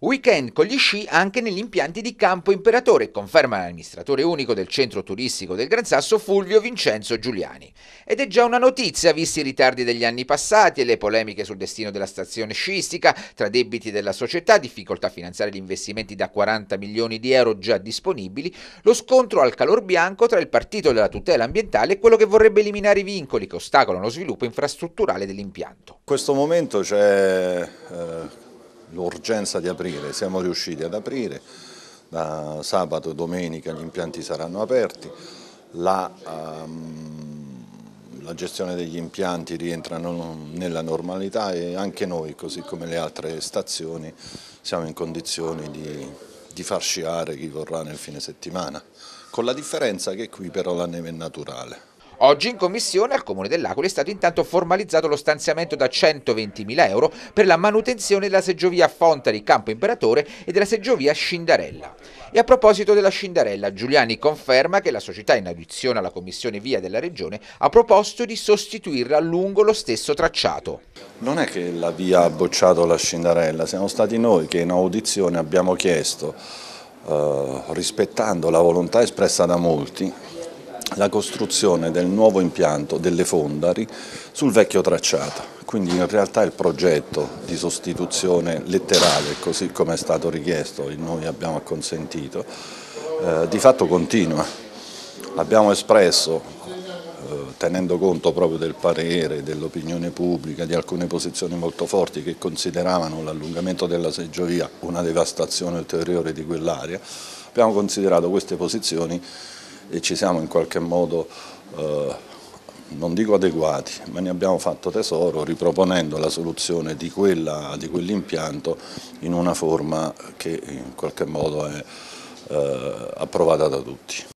Weekend con gli sci anche negli impianti di Campo Imperatore, conferma l'amministratore unico del centro turistico del Gran Sasso Fulvio Vincenzo Giuliani. Ed è già una notizia, visti i ritardi degli anni passati e le polemiche sul destino della stazione sciistica, tra debiti della società, difficoltà a finanziare gli investimenti da 40 milioni di euro già disponibili, lo scontro al calor bianco tra il partito della tutela ambientale e quello che vorrebbe eliminare i vincoli che ostacolano lo sviluppo infrastrutturale dell'impianto. In questo momento c'è... Eh l'urgenza di aprire, siamo riusciti ad aprire, da sabato e domenica gli impianti saranno aperti, la, um, la gestione degli impianti rientra nella normalità e anche noi, così come le altre stazioni, siamo in condizioni di, di far sciare chi vorrà nel fine settimana, con la differenza che qui però la neve è naturale. Oggi in commissione al Comune dell'Aquila è stato intanto formalizzato lo stanziamento da 120.000 euro per la manutenzione della seggiovia Fontari Campo Imperatore e della seggiovia Scindarella. E a proposito della Scindarella, Giuliani conferma che la società in audizione alla Commissione Via della Regione ha proposto di sostituirla lungo lo stesso tracciato. Non è che la via ha bocciato la Scindarella, siamo stati noi che in audizione abbiamo chiesto, eh, rispettando la volontà espressa da molti, la costruzione del nuovo impianto delle Fondari sul vecchio tracciato. Quindi in realtà il progetto di sostituzione letterale, così come è stato richiesto e noi abbiamo acconsentito, eh, di fatto continua. L'abbiamo espresso eh, tenendo conto proprio del parere, dell'opinione pubblica, di alcune posizioni molto forti che consideravano l'allungamento della seggiovia una devastazione ulteriore di quell'area, abbiamo considerato queste posizioni e ci siamo in qualche modo, eh, non dico adeguati, ma ne abbiamo fatto tesoro riproponendo la soluzione di quell'impianto in una forma che in qualche modo è eh, approvata da tutti.